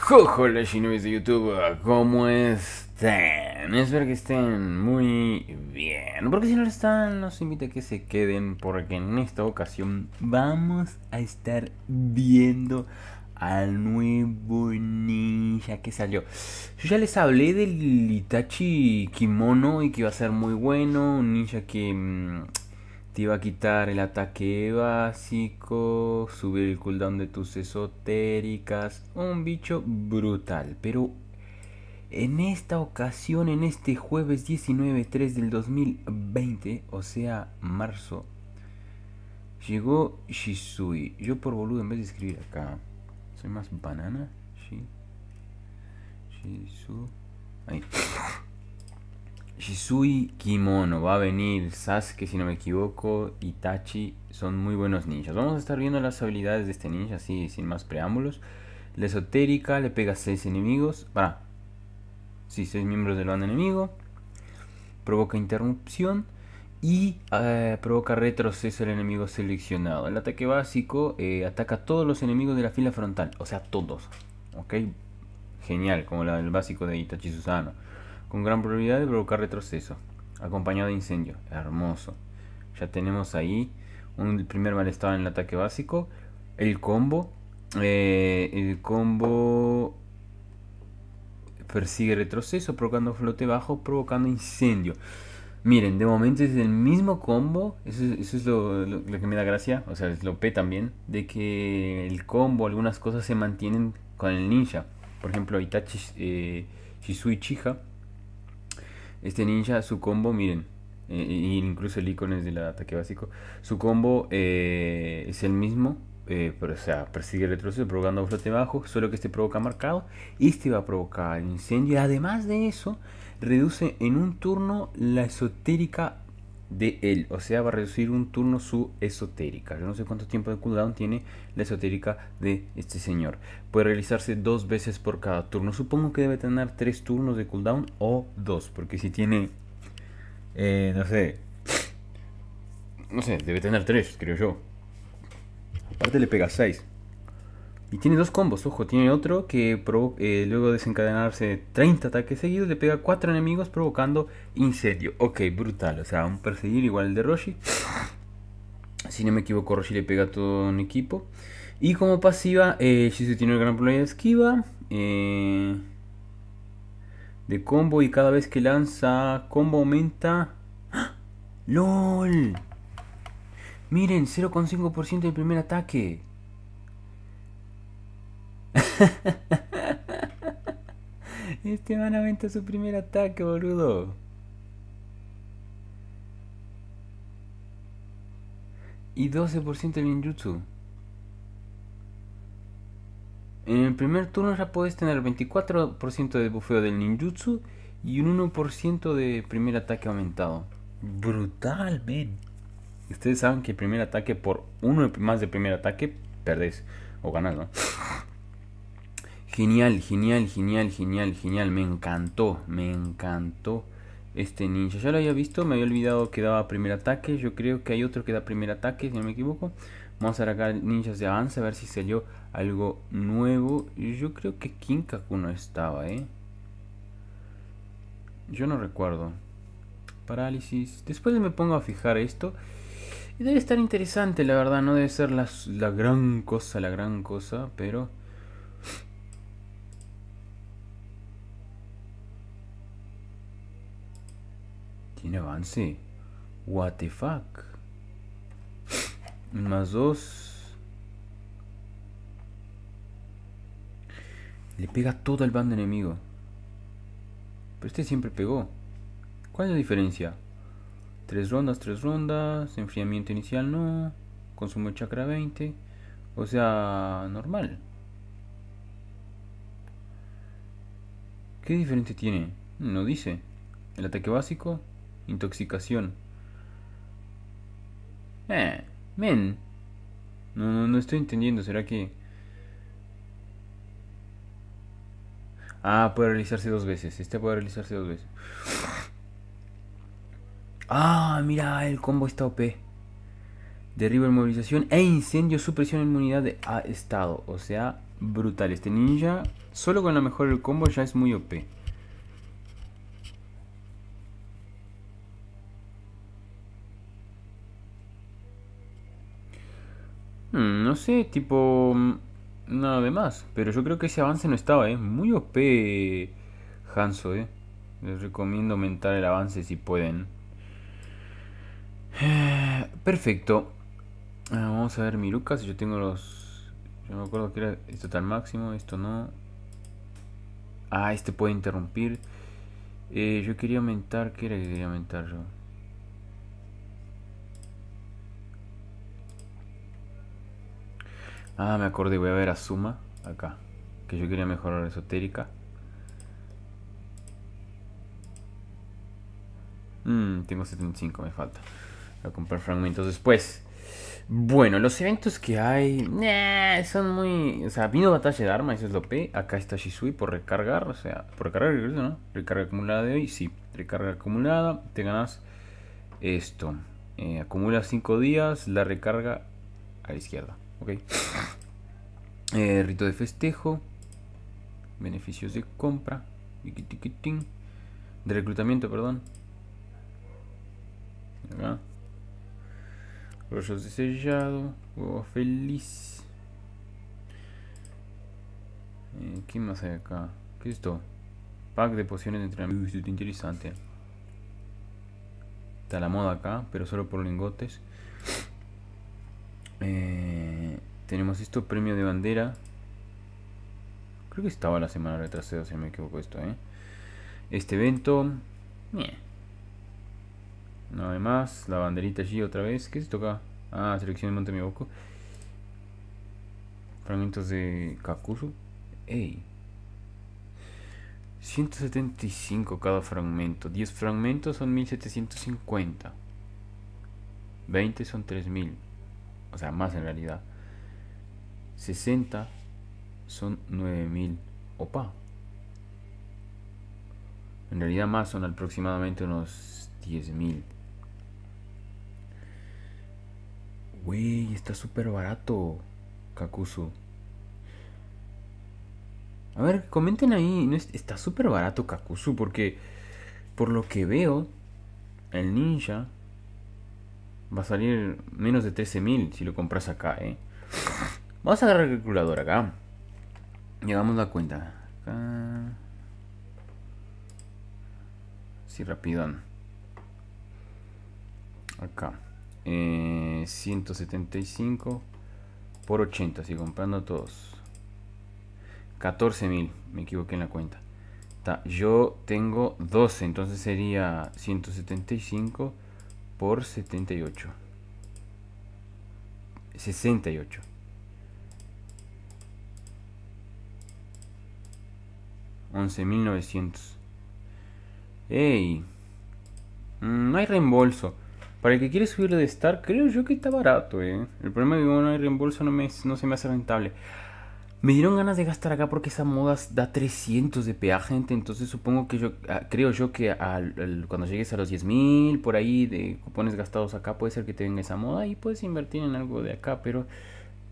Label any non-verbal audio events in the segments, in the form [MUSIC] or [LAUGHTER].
Jojo Shinobis de YouTube, ¿cómo están? Espero que estén muy bien. Porque si no lo están, los invito a que se queden. Porque en esta ocasión vamos a estar viendo al nuevo ninja que salió. Yo ya les hablé del Itachi Kimono y que iba a ser muy bueno. Un ninja que mm, te iba a quitar el ataque básico, subir el cooldown de tus esotéricas, un bicho brutal, pero en esta ocasión, en este jueves 19 3 del 2020, o sea, marzo, llegó Shisui. Yo por boludo, en vez de escribir acá, soy más banana. Shisui. Ahí. Shisui Kimono va a venir, Sasuke si no me equivoco, Itachi, son muy buenos ninjas. Vamos a estar viendo las habilidades de este ninja, así sin más preámbulos. La esotérica le pega 6 enemigos, para, 6 miembros del bando enemigo. Provoca interrupción y eh, provoca retroceso al enemigo seleccionado. El ataque básico eh, ataca a todos los enemigos de la fila frontal, o sea, todos. ¿Ok? Genial, como el básico de Itachi Susano con gran probabilidad de provocar retroceso, acompañado de incendio. Hermoso. Ya tenemos ahí un primer mal estado en el ataque básico. El combo. Eh, el combo persigue retroceso, provocando flote bajo, provocando incendio. Miren, de momento es el mismo combo. Eso, es lo, que me da gracia. O sea, es lo P también. De que el combo, algunas cosas se mantienen con el ninja. Por ejemplo, Itachi eh, Shisui Chiha este ninja, su combo, miren, eh, incluso el icono es del ataque básico. Su combo eh, es el mismo, eh, pero o sea, persigue el retroceso provocando un flote bajo, solo que este provoca marcado y este va a provocar incendio. Además de eso, reduce en un turno la esotérica de él. O sea, va a reducir un turno su esotérica. Yo no sé cuánto tiempo de cooldown tiene la esotérica de este señor. Puede realizarse dos veces por cada turno. Supongo que debe tener tres turnos de cooldown o dos. Porque si tiene... Eh, no sé. No sé, debe tener tres, creo yo. Aparte le pega seis y tiene dos combos, ojo, tiene otro que eh, luego de desencadenarse 30 ataques seguidos le pega 4 enemigos provocando incendio. Ok, brutal, o sea, un perseguir igual el de Roshi. [COUGHS] si no me equivoco, Roshi le pega a todo un equipo. Y como pasiva, eh, Shizu tiene el gran problema de esquiva. Eh, de combo y cada vez que lanza combo aumenta... ¡Ah! ¡LOL! Miren, 0,5% del primer ataque. [LAUGHS] este man aumenta su primer ataque, boludo. Y 12% de ninjutsu. En el primer turno ya puedes tener 24% de bufeo del ninjutsu y un 1% de primer ataque aumentado. Brutalmente. Ustedes saben que el primer ataque por uno más de primer ataque perdés o ganas, ¿no? Genial, genial, genial, genial, genial. Me encantó, me encantó este ninja. Ya lo había visto, me había olvidado que daba primer ataque. Yo creo que hay otro que da primer ataque, si no me equivoco. Vamos a acá ninjas de avance a ver si salió algo nuevo. Yo creo que Kinkaku no estaba, ¿eh? Yo no recuerdo. Parálisis. Después me pongo a fijar esto. debe estar interesante, la verdad. No debe ser la gran cosa, la gran cosa, pero... avance. What the fuck. Más dos. Le pega todo el bando enemigo. Pero este siempre pegó. ¿Cuál es la diferencia? Tres rondas, tres rondas. Enfriamiento inicial no. Consumo de chakra 20. O sea, normal. ¿Qué diferente tiene? No dice. El ataque básico intoxicación. Eh, men. No, no, estoy entendiendo. ¿Será que...? Ah, puede realizarse dos veces. Este puede realizarse dos veces. Ah, mira, el combo está OP. Derriba inmovilización e incendio, supresión inmunidad de estado. O sea, brutal. Este ninja, solo con la mejor el combo, ya es muy OP. Hmm, no sé, tipo. Mm, nada de más. Pero yo creo que ese avance no estaba, ¿eh? Muy OP hanso ¿eh? Les recomiendo aumentar el avance si pueden. [SIGHS] Perfecto. Ah, vamos a ver mi Lucas. Yo tengo los. Yo me acuerdo que era esto está máximo, esto no. Ah, este puede interrumpir. Eh, yo quería aumentar. ¿Qué era que quería aumentar yo? Ah, me acordé, voy a ver a Suma acá. Que yo quería mejorar esotérica. Mmm, tengo 75, me falta. Voy a comprar fragmentos después. Bueno, los eventos que hay son muy... O sea, vino batalla de armas, eso es lo P. Acá está Shisui por recargar, o sea, por recargar, ¿no? Recarga acumulada de hoy, sí. Recarga acumulada, te ganas esto. Eh, acumula 5 días, la recarga a la izquierda. Ok. Eh, rito de festejo. Beneficios de compra. De reclutamiento, perdón. Acá. Rollos de sellado. Huevo feliz. Eh, ¿Qué más hay acá? ¿Qué es esto? Pack de pociones de entrenamiento. interesante. Está la moda acá, pero solo por lingotes. Eh, tenemos esto, premio de bandera. Creo que estaba la semana retrasada, si no me equivoco esto, ¿eh? Este evento. No Nada más. La banderita allí otra vez. ¿Qué es esto acá? Ah, selección de monte equivoco Fragmentos de Kakuzu. Ey. 175 cada fragmento. 10 fragmentos son 1750. 20 son 3000. O sea, más en realidad. 60 son 9000 opa. En realidad más son aproximadamente unos 10.000. Wey, está súper barato, Kakuzu. A ver, comenten ahí. Está súper barato Kakuzu porque por lo que veo, el ninja va a salir menos de 13.000 si lo compras acá, ¿eh? Vamos a agarrar el calculador acá. Llevamos la cuenta. Acá. Sí, rapidón. Acá. 175 eh, por 80, así comprando todos. 14.000, me equivoqué en la cuenta. yo tengo 12, entonces sería 175 por 78. 68. 11.900. ¡Ey! Mm, no hay reembolso. Para el que quiere subir de Star, creo yo que está barato, eh. El problema es que no hay reembolso, no, me, no se me hace rentable. Me dieron ganas de gastar acá porque esa moda da 300 de peaje, gente. Entonces supongo que yo, ah, creo yo que cuando llegues a los 10.000, por ahí de cupones gastados acá, puede ser que te venga esa moda y puedes invertir en algo de acá. Pero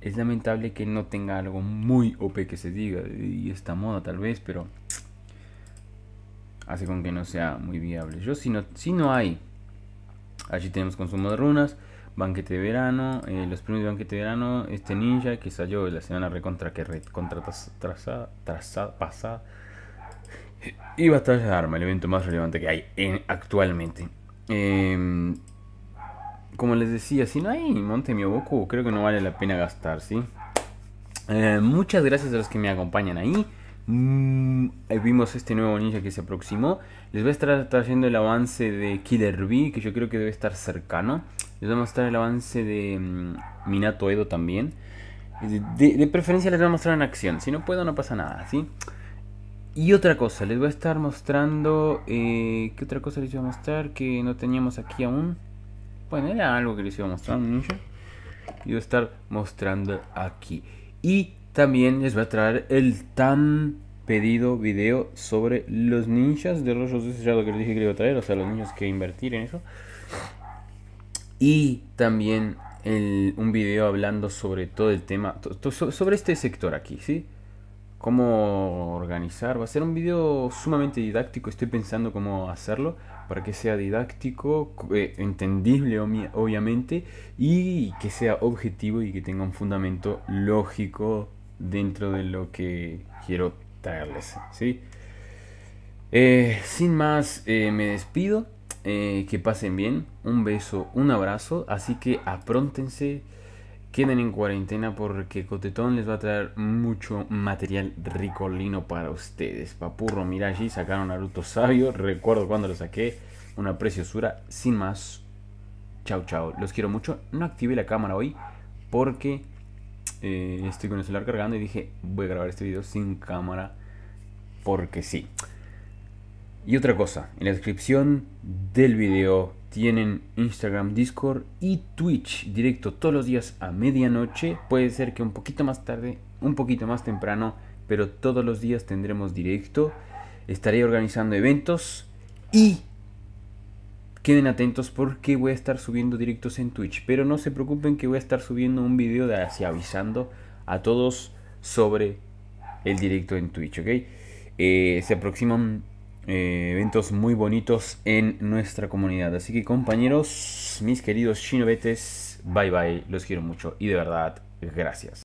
es lamentable que no tenga algo muy OP que se diga. Y esta moda tal vez, pero Hace con que no sea muy viable. Yo si no, si no hay. Allí tenemos consumo de runas. Banquete de verano. Eh, los premios de banquete de verano. Este ninja que salió la semana recontra que recontra trazada. Pasada. Y batalla de arma. El evento más relevante que hay actualmente. Em, como les decía, si no hay Monte Mioboku, creo que no vale la pena gastar, ¿sí? Eh, muchas gracias a los que me acompañan ahí. Mm, vimos este nuevo ninja que se aproximó. Les voy a estar trayendo el avance de Killer B que yo creo que debe estar cercano. Les voy a mostrar el avance de mm, Minato Edo también. De, preferencia les voy a mostrar en acción. Si no puedo, no pasa nada, ¿sí? Y otra cosa, les voy a estar mostrando... Eh, ¿Qué otra cosa les iba a mostrar que no teníamos aquí aún? Bueno, era algo que les iba a mostrar, un ninja. Y voy a estar mostrando aquí. Y también les voy a traer el tan pedido video sobre los ninjas de Rosh Eso ya lo que les dije que iba a traer, o sea, los niños que invertir en eso. Y también un video hablando sobre todo el tema, sobre este sector aquí, ¿sí? Cómo organizar. Va a ser un video sumamente didáctico, estoy pensando cómo hacerlo para que sea didáctico, eh, entendible obviamente, y que sea objetivo y que tenga un fundamento lógico dentro de lo que quiero traerles. ¿sí? Eh, sin más, eh, me despido. Eh, que pasen bien. Un beso, un abrazo. Así que apróntense. Queden en cuarentena porque Cotetón les va a traer mucho material ricolino para ustedes. Papurro allí, sacaron Naruto Sabio. Recuerdo cuando lo saqué. Una preciosura. Sin más. Chao, chao. Los quiero mucho. No activé la cámara hoy porque eh, estoy con el celular cargando y dije, voy a grabar este video sin cámara porque sí. Y otra cosa, en la descripción del video tienen Instagram, Discord y Twitch directo todos los días a medianoche. Puede ser que un poquito más tarde, un poquito más temprano, pero todos los días tendremos directo. Estaré organizando eventos y Queden atentos porque voy a estar subiendo directos en Twitch. Pero no se preocupen que voy a estar subiendo un video de así avisando a todos sobre el directo en Twitch, ¿ok? Eh, se aproximan eh, eventos muy bonitos en nuestra comunidad. Así que compañeros, mis queridos chinobetes, bye bye, los quiero mucho y de verdad, gracias.